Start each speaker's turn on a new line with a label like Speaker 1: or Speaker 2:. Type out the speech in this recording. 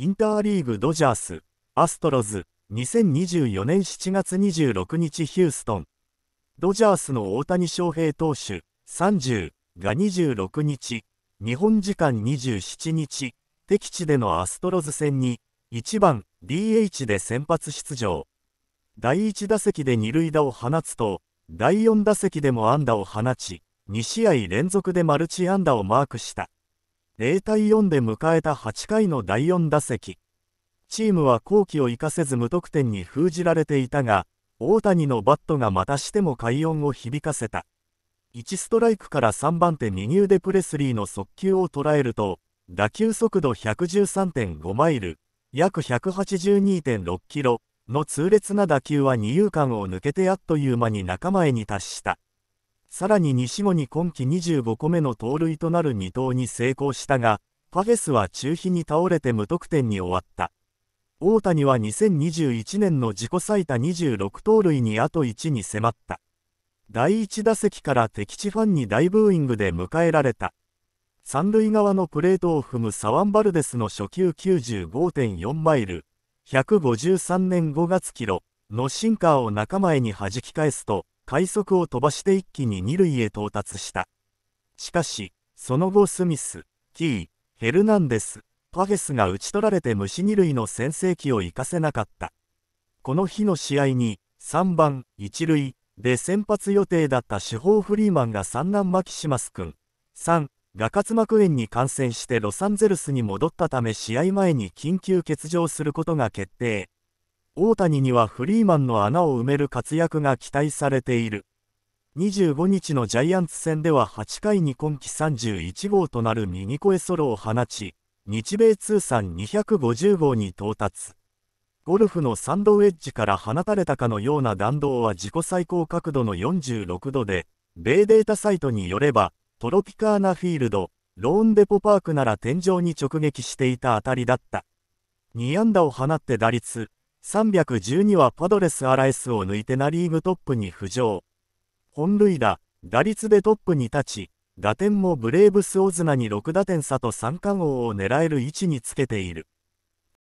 Speaker 1: インターリーグドジャース、アストロズ、2024年7月26日ヒューストン。ドジャースの大谷翔平投手、30が26日、日本時間27日、敵地でのアストロズ戦に、1番 DH で先発出場。第1打席で二塁打を放つと、第4打席でも安打を放ち、2試合連続でマルチ安打をマークした。0対4で迎えた8回の第4打席チームは好機を生かせず無得点に封じられていたが大谷のバットがまたしても快音を響かせた1ストライクから3番手右腕プレスリーの速球を捉えると打球速度113.5マイル約182.6キロの痛烈な打球は二遊間を抜けてあっという間に仲間へに達したさらに西後に今季25個目の盗塁となる二投に成功したが、パフェスは中飛に倒れて無得点に終わった。大谷は2021年の自己最多26盗塁にあと1に迫った。第1打席から敵地ファンに大ブーイングで迎えられた。三塁側のプレートを踏むサワンバルデスの初球95.4マイル、153年5月キロのシンカーを仲間へに弾き返すと、快速を飛ばして一気に二塁へ到達した。しかし、その後スミス、キー、ヘルナンデス、パフェスが打ち取られて虫二塁の先制機を生かせなかった。この日の試合に、3番、1塁で先発予定だった主砲フリーマンが三男マキシマス君、3、が滑膜炎に感染してロサンゼルスに戻ったため試合前に緊急欠場することが決定。大谷にはフリーマンの穴を埋める活躍が期待されている。25日のジャイアンツ戦では8回に今季31号となる右声ソロを放ち、日米通算250号に到達。ゴルフのサンドウェッジから放たれたかのような弾道は自己最高角度の46度で、米データサイトによれば、トロピカーナフィールド、ローンデポパークなら天井に直撃していた当たりだった。2安打を放って打率312はパドレス・アライスを抜いてナ・リーグトップに浮上。本塁打、打率でトップに立ち、打点もブレーブス・オズナに6打点差と三冠王を狙える位置につけている。